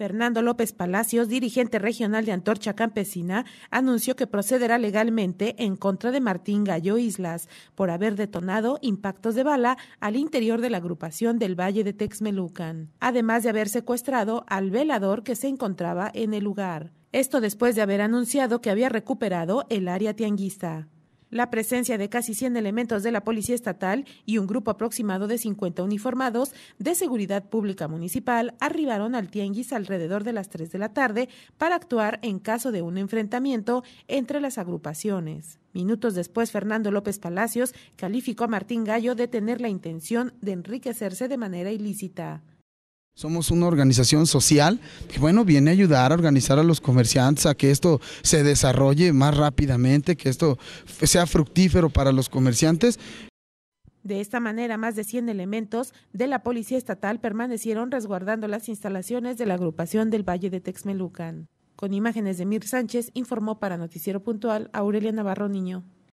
Fernando López Palacios, dirigente regional de Antorcha Campesina, anunció que procederá legalmente en contra de Martín Gallo Islas por haber detonado impactos de bala al interior de la agrupación del Valle de Texmelucan, además de haber secuestrado al velador que se encontraba en el lugar. Esto después de haber anunciado que había recuperado el área tianguista. La presencia de casi 100 elementos de la Policía Estatal y un grupo aproximado de 50 uniformados de Seguridad Pública Municipal arribaron al Tianguis alrededor de las 3 de la tarde para actuar en caso de un enfrentamiento entre las agrupaciones. Minutos después, Fernando López Palacios calificó a Martín Gallo de tener la intención de enriquecerse de manera ilícita. Somos una organización social que, bueno, viene a ayudar a organizar a los comerciantes a que esto se desarrolle más rápidamente, que esto sea fructífero para los comerciantes. De esta manera, más de 100 elementos de la Policía Estatal permanecieron resguardando las instalaciones de la agrupación del Valle de Texmelucan. Con imágenes de Mir Sánchez, informó para Noticiero Puntual Aurelia Navarro Niño.